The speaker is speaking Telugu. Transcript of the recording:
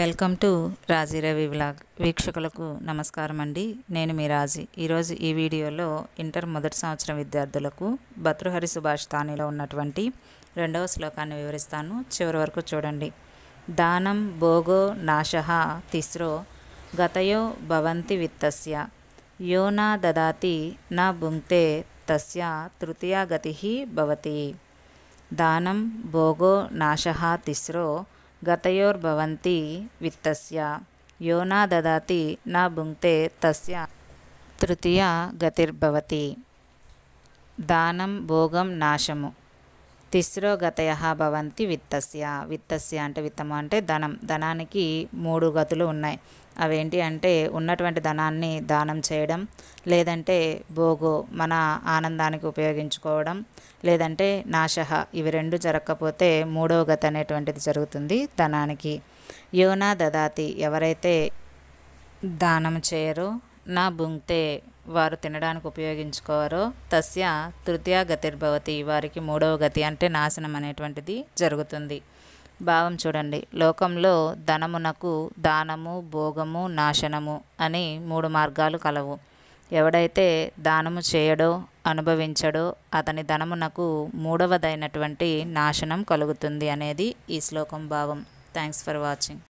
welcome to Raji Ravi blog వీక్షకులకు నమస్కారం అండి నేను మీ రాజీ ఈరోజు ఈ వీడియోలో ఇంటర్ మొదటి సంవత్సరం విద్యార్థులకు భతృహరి సుభాష్ తానిలో ఉన్నటువంటి రెండవ శ్లోకాన్ని వివరిస్తాను చివరి వరకు చూడండి దానం భోగో నాశ తిస్రో గతయో భవంతి విత్తస్య యో నా దదాతి నా భుంక్తే తస్య తృతీయ గతి భవతి దానం భోగో నాశ తిస్రో గతయోర్భవంతి విత్తస్య యోనా దదాతి నా భుంక్తే తస్య తృతీయ గతిర్భవతి దానం భోగం నాశము తిస్రో గతయ భవంతి విత్తస్య విత్తస్య అంటే విత్తము అంటే ధనం ధనానికి మూడు గతులు ఉన్నాయి అవేంటి అంటే ఉన్నటువంటి ధనాన్ని దానం చేయడం లేదంటే భోగో మన ఆనందానికి ఉపయోగించుకోవడం లేదంటే నాశహ ఇవి రెండు జరగకపోతే మూడవ గత అనేటువంటిది జరుగుతుంది ధనానికి యోనా దదాతి ఎవరైతే దానం చేయరో నా బుంగ్తే వారు తినడానికి ఉపయోగించుకోవారో తస్య తృతీయ గతిర్భవతి వారికి మూడవ గతి అంటే నాశనం అనేటువంటిది జరుగుతుంది భావం చూడండి లోకంలో ధనమునకు దానము భోగము నాశనము అని మూడు మార్గాలు కలవు ఎవడైతే దానము చేయడో అనుభవించడో అతని ధనమునకు మూడవదైనటువంటి నాశనం కలుగుతుంది అనేది ఈ శ్లోకం భావం థ్యాంక్స్ ఫర్ వాచింగ్